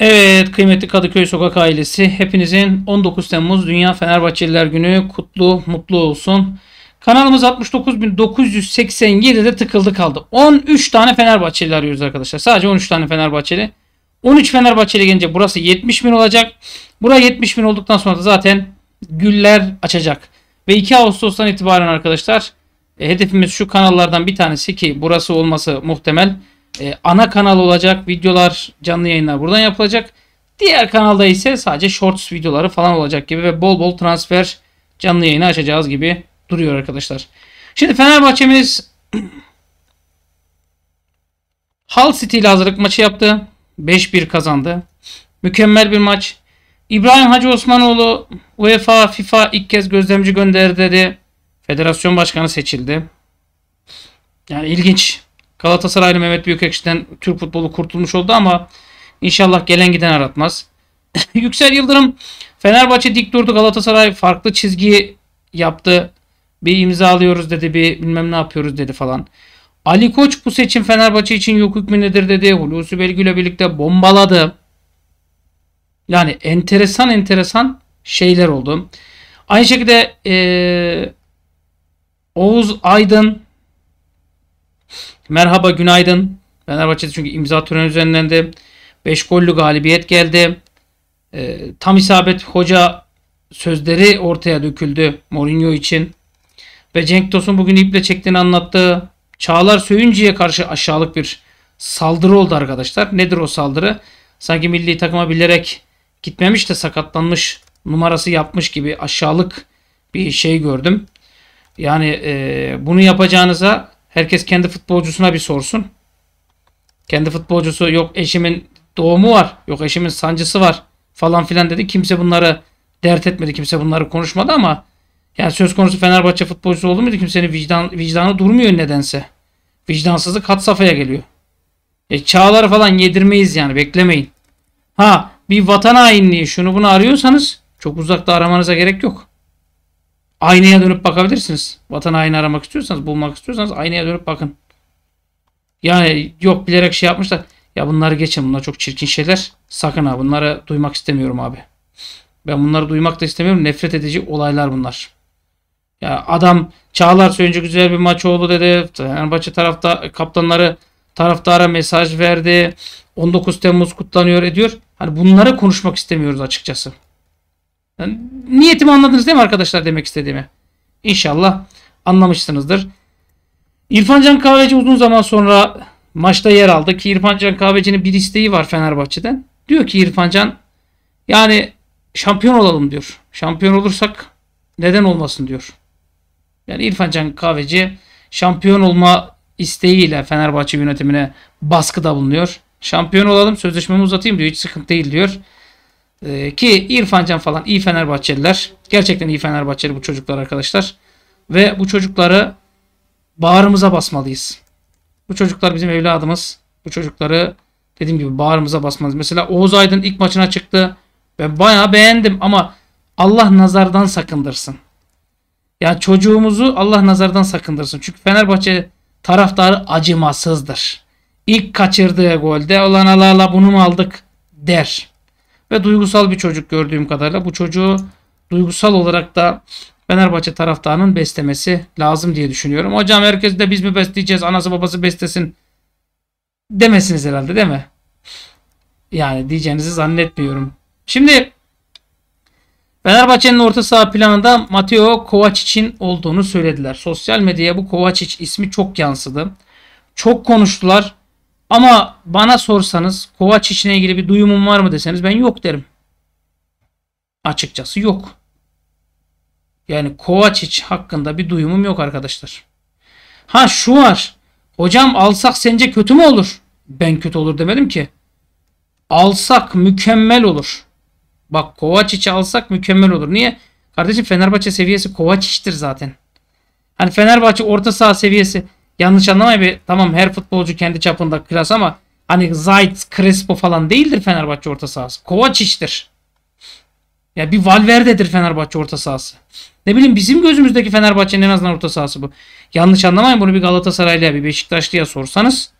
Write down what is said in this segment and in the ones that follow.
Evet kıymetli Kadıköy Sokak ailesi hepinizin 19 Temmuz Dünya Fenerbahçeliler Günü kutlu mutlu olsun. Kanalımız 69.987'de tıkıldı kaldı. 13 tane Fenerbahçeli arıyoruz arkadaşlar. Sadece 13 tane Fenerbahçeli. 13 Fenerbahçeli gelince burası 70 bin olacak. Buraya 70 bin olduktan sonra da zaten güller açacak. Ve 2 Ağustos'tan itibaren arkadaşlar e, hedefimiz şu kanallardan bir tanesi ki burası olması muhtemel e, ana kanal olacak videolar, canlı yayınlar buradan yapılacak. Diğer kanalda ise sadece shorts videoları falan olacak gibi ve bol bol transfer canlı yayını açacağız gibi duruyor arkadaşlar. Şimdi Fenerbahçe'miz Hull City ile hazırlık maçı yaptı. 5-1 kazandı. Mükemmel bir maç. İbrahim Hacı Osmanoğlu UEFA, FIFA ilk kez gözlemci gönderdi dedi. Federasyon başkanı seçildi. Yani ilginç. Galatasaraylı Mehmet Büyükekşi'den Türk futbolu kurtulmuş oldu ama inşallah gelen giden aratmaz. Yüksel Yıldırım Fenerbahçe dik durdu Galatasaray farklı çizgi yaptı. Bir imza alıyoruz dedi bir bilmem ne yapıyoruz dedi falan. Ali Koç bu seçim Fenerbahçe için yok hükmü nedir dedi. Hulusi Belgü ile birlikte bombaladı. Yani enteresan enteresan şeyler oldu. Aynı şekilde ee, Oğuz Aydın Merhaba günaydın. Fenerbahçe'de çünkü imza töreni düzenlendi. 5 gollü galibiyet geldi. E, tam isabet hoca sözleri ortaya döküldü Mourinho için. Ve Cenk Tosun bugün iple çektiğini anlattı. Çağlar Söyüncü'ye karşı aşağılık bir saldırı oldu arkadaşlar. Nedir o saldırı? Sanki milli takıma bilerek gitmemiş de sakatlanmış numarası yapmış gibi aşağılık bir şey gördüm. Yani e, bunu yapacağınıza Herkes kendi futbolcusuna bir sorsun. Kendi futbolcusu yok eşimin doğumu var. Yok eşimin sancısı var falan filan dedi. Kimse bunları dert etmedi. Kimse bunları konuşmadı ama yani söz konusu Fenerbahçe futbolcusu oldu muydu kimsenin vicdan, vicdanı durmuyor nedense. Vicdansızlık hat safhaya geliyor. E, çağları falan yedirmeyiz yani beklemeyin. Ha bir vatan hainliği şunu bunu arıyorsanız çok uzakta aramanıza gerek yok. Aynaya dönüp bakabilirsiniz. Vatan haini aramak istiyorsanız, bulmak istiyorsanız aynaya dönüp bakın. Yani yok bilerek şey yapmışlar. Ya bunları geçin. Bunlar çok çirkin şeyler. Sakın ha bunları duymak istemiyorum abi. Ben bunları duymak da istemiyorum. Nefret edici olaylar bunlar. Ya adam Çağlar Söyüncü güzel bir maç oldu dedi. Fenerbahçe tarafta kaptanları taraftara mesaj verdi. 19 Temmuz kutlanıyor ediyor. Hani bunları konuşmak istemiyoruz açıkçası niyetimi anladınız değil mi arkadaşlar demek istediğimi? İnşallah anlamışsınızdır. İrfan Can Kahveci uzun zaman sonra maçta yer aldı ki İrfan Can Kahveci'nin bir isteği var Fenerbahçe'den. Diyor ki İrfan Can yani şampiyon olalım diyor. Şampiyon olursak neden olmasın diyor. Yani İrfan Can Kahveci şampiyon olma isteğiyle Fenerbahçe yönetimine baskıda bulunuyor. Şampiyon olalım sözleşmemi uzatayım diyor. Hiç sıkıntı değil diyor. Ee, ki İrfan Can falan iyi Fenerbahçeliler. Gerçekten iyi Fenerbahçeli bu çocuklar arkadaşlar. Ve bu çocukları bağrımıza basmalıyız. Bu çocuklar bizim evladımız. Bu çocukları dediğim gibi bağrımıza basmalıyız. Mesela Oğuz Aydın ilk maçına çıktı. Ben bayağı beğendim ama Allah nazardan sakındırsın. Yani çocuğumuzu Allah nazardan sakındırsın. Çünkü Fenerbahçe taraftarı acımasızdır. İlk kaçırdığı golde olan ala ala bunu mu aldık der ve duygusal bir çocuk gördüğüm kadarıyla bu çocuğu duygusal olarak da Fenerbahçe taraftarının beslemesi lazım diye düşünüyorum. Hocam herkes de biz mi besleyeceğiz anası babası beslesin demesiniz herhalde değil mi? Yani diyeceğinizi zannetmiyorum. Şimdi Fenerbahçe'nin orta saha planında Mateo Kovacic'in olduğunu söylediler. Sosyal medyaya bu Kovacic ismi çok yansıdı. Çok konuştular. Ama bana sorsanız Kovacic'le ilgili bir duyumum var mı deseniz ben yok derim. Açıkçası yok. Yani Kovacic hakkında bir duyumum yok arkadaşlar. Ha şu var. Hocam alsak sence kötü mü olur? Ben kötü olur demedim ki. Alsak mükemmel olur. Bak Kovacic'i alsak mükemmel olur. Niye? Kardeşim Fenerbahçe seviyesi Kovacic'tir zaten. Hani Fenerbahçe orta saha seviyesi yanlış anlamayın bir tamam her futbolcu kendi çapında klas ama hani Zayt, Crespo falan değildir Fenerbahçe orta sahası. Kovacic'tir. Ya bir Valverde'dir Fenerbahçe orta sahası. Ne bileyim bizim gözümüzdeki Fenerbahçe'nin en azından orta sahası bu. Yanlış anlamayın bunu bir Galatasaraylıya bir Beşiktaşlıya sorsanız.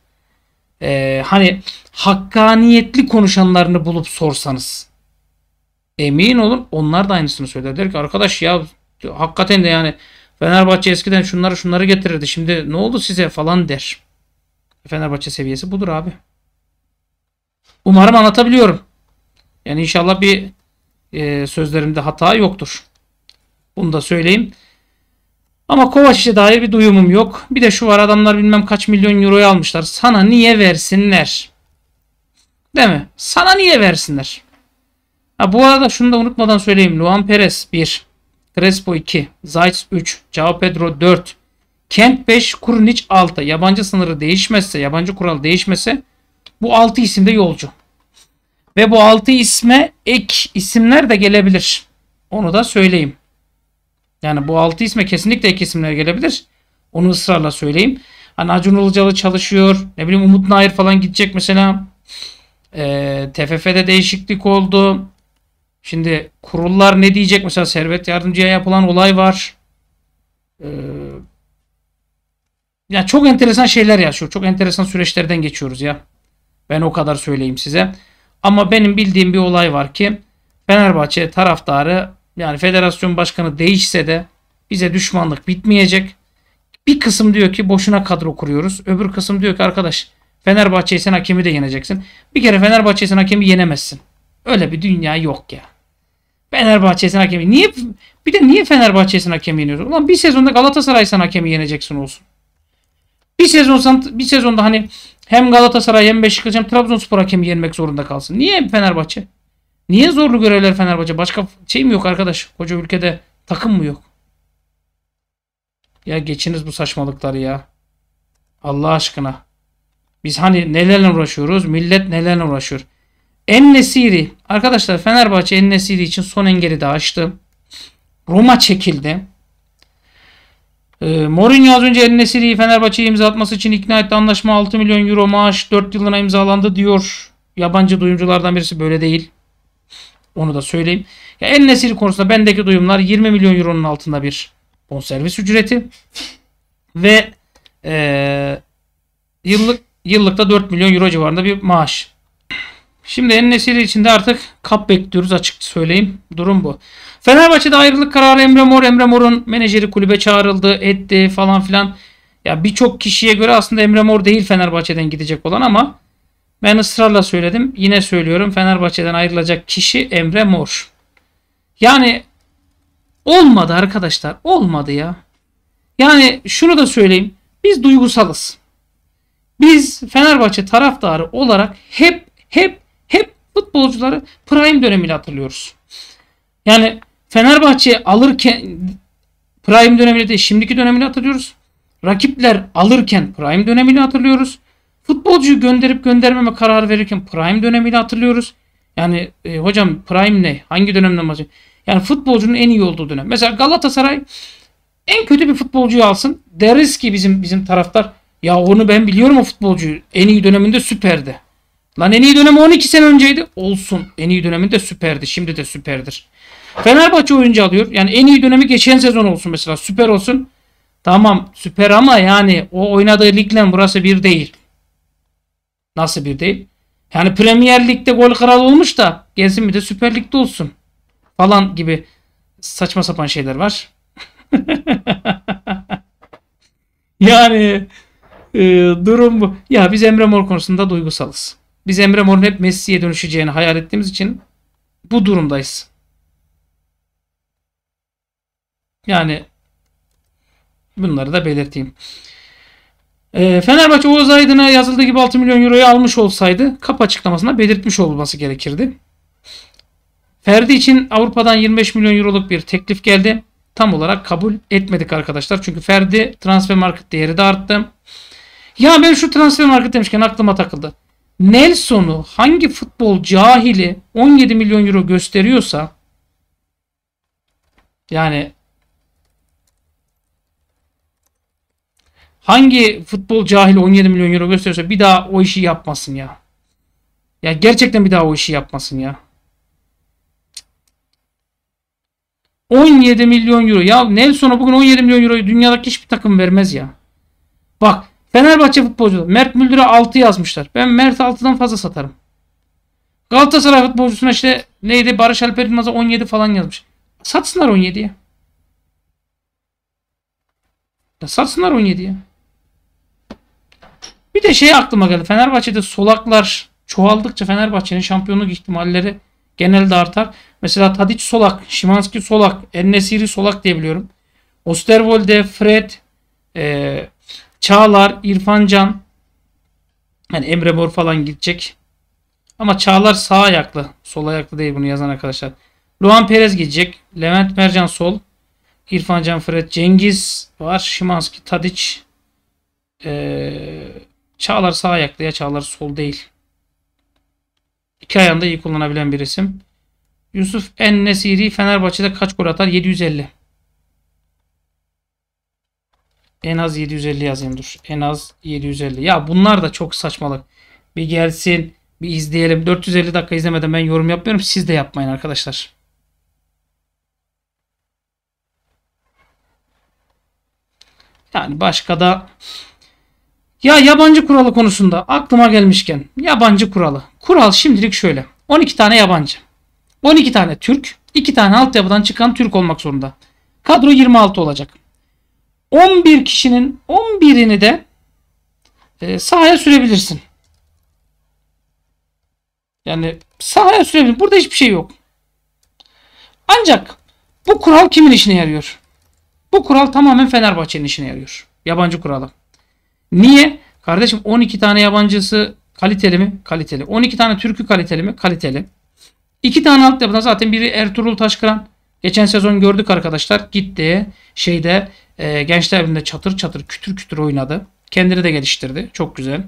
E, hani hakkaniyetli konuşanlarını bulup sorsanız. Emin olun onlar da aynısını söyler. Der ki arkadaş ya hakikaten de yani Fenerbahçe eskiden şunları şunları getirirdi. Şimdi ne oldu size falan der. Fenerbahçe seviyesi budur abi. Umarım anlatabiliyorum. Yani inşallah bir e, sözlerimde hata yoktur. Bunu da söyleyeyim. Ama Kovaç'e dair bir duyumum yok. Bir de şu var adamlar bilmem kaç milyon euroyu almışlar. Sana niye versinler? Değil mi? Sana niye versinler? Ha, bu arada şunu da unutmadan söyleyeyim. Luan Perez 1. Crespo 2, Zayt 3, Cao Pedro 4, Kent 5, Kurunic 6. Yabancı sınırı değişmezse, yabancı kural değişmese bu 6 isimde yolcu. Ve bu 6 isme ek isimler de gelebilir. Onu da söyleyeyim. Yani bu 6 isme kesinlikle ek isimler gelebilir. Onu ısrarla söyleyeyim. Hani Acun Ilıcalı çalışıyor. Ne bileyim Umut Nair falan gidecek mesela. E, ee, TFF'de değişiklik oldu. Şimdi kurullar ne diyecek? Mesela servet yardımcıya yapılan olay var. Ee, ya çok enteresan şeyler yaşıyor. Çok enteresan süreçlerden geçiyoruz ya. Ben o kadar söyleyeyim size. Ama benim bildiğim bir olay var ki Fenerbahçe taraftarı yani federasyon başkanı değişse de bize düşmanlık bitmeyecek. Bir kısım diyor ki boşuna kadro kuruyoruz. Öbür kısım diyor ki arkadaş Fenerbahçe'yi sen hakemi de yeneceksin. Bir kere Fenerbahçe'yi sen hakemi yenemezsin. Öyle bir dünya yok ya. Fenerbahçe'sin hakemi. Niye bir de niye Fenerbahçe'sin hakemi yeniyorsun? Ulan bir sezonda Galatasaray'san hakemi yeneceksin olsun. Bir sezon bir sezonda hani hem Galatasaray hem Beşiktaş hem Trabzonspor hakemi yenmek zorunda kalsın. Niye Fenerbahçe? Niye zorlu görevler Fenerbahçe? Başka şey mi yok arkadaş? Koca ülkede takım mı yok? Ya geçiniz bu saçmalıkları ya. Allah aşkına. Biz hani nelerle uğraşıyoruz? Millet nelerle uğraşıyor? Ennesiri arkadaşlar Fenerbahçe Ennesiri için son engeli de aştı. Roma çekildi. E, Mourinho az önce Ennesiri'yi Fenerbahçe'ye imza atması için ikna etti. Anlaşma 6 milyon euro maaş 4 yılına imzalandı diyor. Yabancı duyumculardan birisi böyle değil. Onu da söyleyeyim. Ya Ennesiri konusunda bendeki duyumlar 20 milyon euronun altında bir bonservis ücreti ve e, yıllık yıllıkta 4 milyon euro civarında bir maaş. Şimdi Ennesiri için de artık kap bekliyoruz açık söyleyeyim. Durum bu. Fenerbahçe'de ayrılık kararı Emre Mor. Emre Mor'un menajeri kulübe çağrıldı, etti falan filan. Ya birçok kişiye göre aslında Emre Mor değil Fenerbahçe'den gidecek olan ama ben ısrarla söyledim. Yine söylüyorum Fenerbahçe'den ayrılacak kişi Emre Mor. Yani olmadı arkadaşlar. Olmadı ya. Yani şunu da söyleyeyim. Biz duygusalız. Biz Fenerbahçe taraftarı olarak hep hep futbolcuları prime dönemiyle hatırlıyoruz. Yani Fenerbahçe alırken prime dönemiyle de şimdiki dönemiyle hatırlıyoruz. Rakipler alırken prime dönemiyle hatırlıyoruz. Futbolcuyu gönderip göndermeme karar verirken prime dönemiyle hatırlıyoruz. Yani e, hocam prime ne? Hangi dönemden bahsediyor? Yani futbolcunun en iyi olduğu dönem. Mesela Galatasaray en kötü bir futbolcuyu alsın. Deriz ki bizim bizim taraftar ya onu ben biliyorum o futbolcuyu. En iyi döneminde süperdi. Lan en iyi dönemi 12 sene önceydi. Olsun. En iyi döneminde süperdi. Şimdi de süperdir. Fenerbahçe oyuncu alıyor. Yani en iyi dönemi geçen sezon olsun mesela. Süper olsun. Tamam süper ama yani o oynadığı ligle burası bir değil. Nasıl bir değil? Yani Premier Lig'de gol kralı olmuş da gelsin bir de Süper Lig'de olsun. Falan gibi saçma sapan şeyler var. yani e, durum bu. Ya biz Emre Mor konusunda duygusalız. Biz Emre Mor'un hep Messi'ye dönüşeceğini hayal ettiğimiz için bu durumdayız. Yani bunları da belirteyim. Ee, Fenerbahçe Oğuz Aydın'a yazıldığı gibi 6 milyon euroyu almış olsaydı kap açıklamasında belirtmiş olması gerekirdi. Ferdi için Avrupa'dan 25 milyon euroluk bir teklif geldi. Tam olarak kabul etmedik arkadaşlar. Çünkü Ferdi transfer market değeri de arttı. Ya ben şu transfer market demişken aklıma takıldı. Nelson'u hangi futbol cahili 17 milyon euro gösteriyorsa yani hangi futbol cahili 17 milyon euro gösteriyorsa bir daha o işi yapmasın ya. Ya gerçekten bir daha o işi yapmasın ya. 17 milyon euro. Ya Nelson'a bugün 17 milyon euroyu dünyadaki hiçbir takım vermez ya. Bak Fenerbahçe futbolcu Mert Müldür'e 6 yazmışlar. Ben Mert 6'dan fazla satarım. Galatasaray futbolcusuna işte neydi Barış Alper Yılmaz'a 17 falan yazmış. Satsınlar 17'ye. Ya satsınlar 17'ye. Bir de şey aklıma geldi. Fenerbahçe'de solaklar çoğaldıkça Fenerbahçe'nin şampiyonluk ihtimalleri genelde artar. Mesela Tadic solak, Şimanski solak, Ennesiri solak diyebiliyorum. biliyorum. Osterwolde, Fred, e, Çağlar, İrfancan, yani Emre Bor falan gidecek. Ama Çağlar sağ ayaklı. Sol ayaklı değil bunu yazan arkadaşlar. Luan Perez gidecek. Levent Mercan sol. İrfan Can Fred Cengiz var. Şimanski Tadic. Ee, Çağlar sağ ayaklı ya Çağlar sol değil. İki ayağında iyi kullanabilen bir isim. Yusuf En Nesiri Fenerbahçe'de kaç gol atar? 750. En az 750 yazayım dur. En az 750. Ya bunlar da çok saçmalık. Bir gelsin bir izleyelim. 450 dakika izlemeden ben yorum yapmıyorum. Siz de yapmayın arkadaşlar. Yani başka da ya yabancı kuralı konusunda aklıma gelmişken yabancı kuralı. Kural şimdilik şöyle. 12 tane yabancı. 12 tane Türk, 2 tane altyapıdan çıkan Türk olmak zorunda. Kadro 26 olacak. 11 kişinin 11'ini de e, sahaya sürebilirsin. Yani sahaya sürebilirsin. Burada hiçbir şey yok. Ancak bu kural kimin işine yarıyor? Bu kural tamamen Fenerbahçe'nin işine yarıyor. Yabancı kuralı. Niye? Kardeşim 12 tane yabancısı kaliteli mi? Kaliteli. 12 tane Türk'ü kaliteli mi? Kaliteli. 2 tane altyapıdan zaten biri Ertuğrul Taşkıran. Geçen sezon gördük arkadaşlar. Gitti şeyde e, Gençler evinde çatır çatır kütür kütür oynadı. Kendini de geliştirdi. Çok güzel.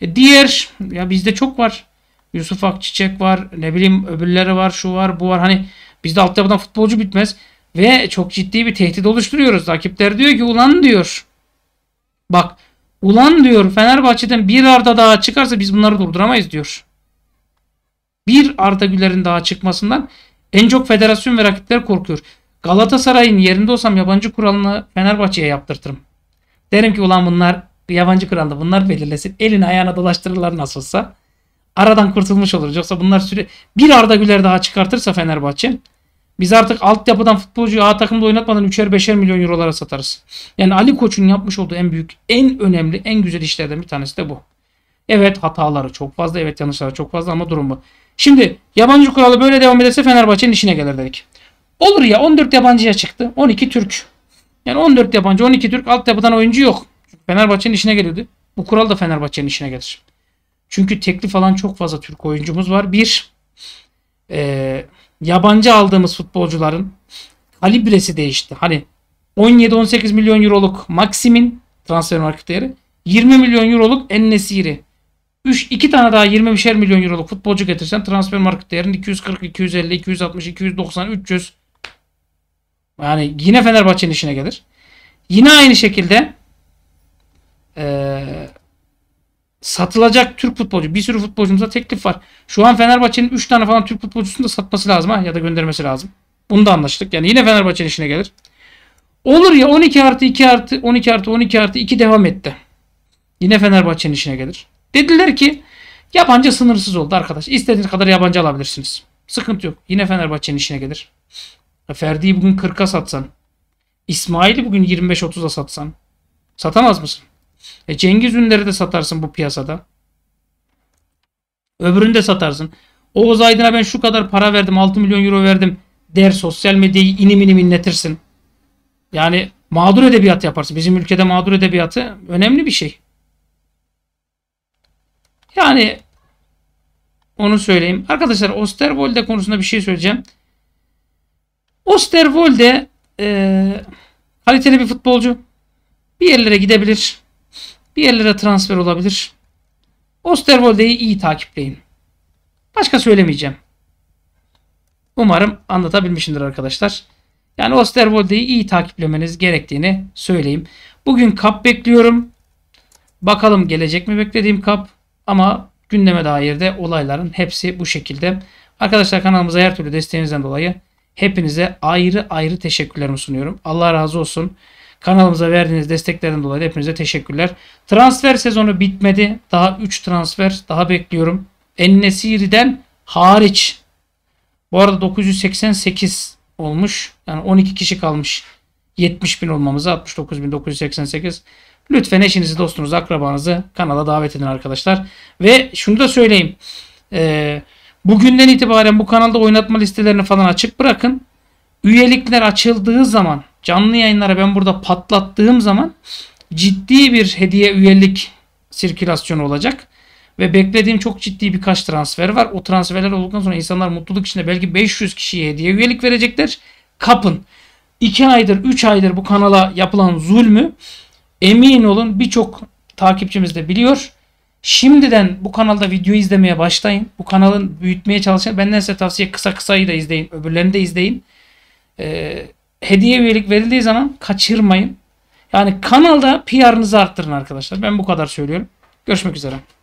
E, diğer ya bizde çok var. Yusuf Akçiçek var. Ne bileyim öbürleri var. Şu var bu var. Hani bizde altyapıdan futbolcu bitmez. Ve çok ciddi bir tehdit oluşturuyoruz. Rakipler diyor ki ulan diyor. Bak ulan diyor Fenerbahçe'den bir Arda daha çıkarsa biz bunları durduramayız diyor. Bir Arda Güler'in daha çıkmasından en çok federasyon ve rakipler korkuyor. Galatasaray'ın yerinde olsam yabancı kuralını Fenerbahçe'ye yaptırtırım. Derim ki ulan bunlar yabancı kuralda bunlar belirlesin. Elini ayağına dolaştırırlar nasılsa. Aradan kurtulmuş oluruz. Yoksa bunlar süre bir Arda Güler daha çıkartırsa Fenerbahçe biz artık altyapıdan futbolcuyu A takımda oynatmadan 3'er 5'er milyon eurolara satarız. Yani Ali Koç'un yapmış olduğu en büyük, en önemli, en güzel işlerden bir tanesi de bu. Evet hataları çok fazla, evet yanlışları çok fazla ama durum bu. Şimdi yabancı kuralı böyle devam ederse Fenerbahçe'nin işine gelir dedik. Olur ya 14 yabancıya çıktı. 12 Türk. Yani 14 yabancı 12 Türk altyapıdan oyuncu yok. Fenerbahçe'nin işine gelirdi. Bu kural da Fenerbahçe'nin işine gelir. Çünkü teklif falan çok fazla Türk oyuncumuz var. Bir, e, yabancı aldığımız futbolcuların kalibresi değişti. Hani 17-18 milyon euroluk Maxim'in transfer market değeri 20 milyon euroluk Ennesiri. 3 2 tane daha 20'şer milyon euroluk futbolcu getirsen transfer market değerin 240, 250, 260, 290, 300 yani yine Fenerbahçe'nin işine gelir. Yine aynı şekilde e, satılacak Türk futbolcu. Bir sürü futbolcumuza teklif var. Şu an Fenerbahçe'nin 3 tane falan Türk futbolcusunu da satması lazım ha, ya da göndermesi lazım. Bunu da anlaştık. Yani yine Fenerbahçe'nin işine gelir. Olur ya 12 artı 2 artı 12 artı 12 artı 2 devam etti. Yine Fenerbahçe'nin işine gelir. Dediler ki yabancı sınırsız oldu arkadaş. İstediğiniz kadar yabancı alabilirsiniz. Sıkıntı yok. Yine Fenerbahçe'nin işine gelir. E, Ferdi'yi bugün 40'a satsan. İsmail'i bugün 25-30'a satsan. Satamaz mısın? E Cengiz Ünder'i de satarsın bu piyasada. Öbürünü de satarsın. Oğuz Aydın'a ben şu kadar para verdim 6 milyon euro verdim der sosyal medyayı inim inim inletirsin. Yani mağdur edebiyat yaparsın. Bizim ülkede mağdur edebiyatı önemli bir şey. Yani onu söyleyeyim. Arkadaşlar Osterwolde konusunda bir şey söyleyeceğim. Osterwolde e, kaliteli bir futbolcu. Bir yerlere gidebilir. Bir yerlere transfer olabilir. Osterwolde'yi iyi takipleyin. Başka söylemeyeceğim. Umarım anlatabilmişimdir arkadaşlar. Yani Osterwolde'yi iyi takiplemeniz gerektiğini söyleyeyim. Bugün kap bekliyorum. Bakalım gelecek mi beklediğim kap. Ama gündeme dair de olayların hepsi bu şekilde. Arkadaşlar kanalımıza her türlü desteğinizden dolayı hepinize ayrı ayrı teşekkürlerimi sunuyorum. Allah razı olsun. Kanalımıza verdiğiniz desteklerden dolayı hepinize teşekkürler. Transfer sezonu bitmedi. Daha 3 transfer daha bekliyorum. Ennesiri'den hariç. Bu arada 988 olmuş. Yani 12 kişi kalmış. 70 bin olmamıza 69.988. Lütfen eşinizi, dostunuzu, akrabanızı kanala davet edin arkadaşlar. Ve şunu da söyleyeyim. Ee, bugünden itibaren bu kanalda oynatma listelerini falan açık bırakın. Üyelikler açıldığı zaman, canlı yayınlara ben burada patlattığım zaman ciddi bir hediye üyelik sirkülasyonu olacak. Ve beklediğim çok ciddi birkaç transfer var. O transferler olduktan sonra insanlar mutluluk içinde belki 500 kişiye hediye üyelik verecekler. Kapın. 2 aydır 3 aydır bu kanala yapılan zulmü Emin olun birçok takipçimiz de biliyor. Şimdiden bu kanalda video izlemeye başlayın. Bu kanalın büyütmeye çalışın. Benden size tavsiye kısa kısayı da izleyin. Öbürlerini de izleyin. Ee, hediye üyelik verildiği zaman kaçırmayın. Yani kanalda PR'ınızı arttırın arkadaşlar. Ben bu kadar söylüyorum. Görüşmek üzere.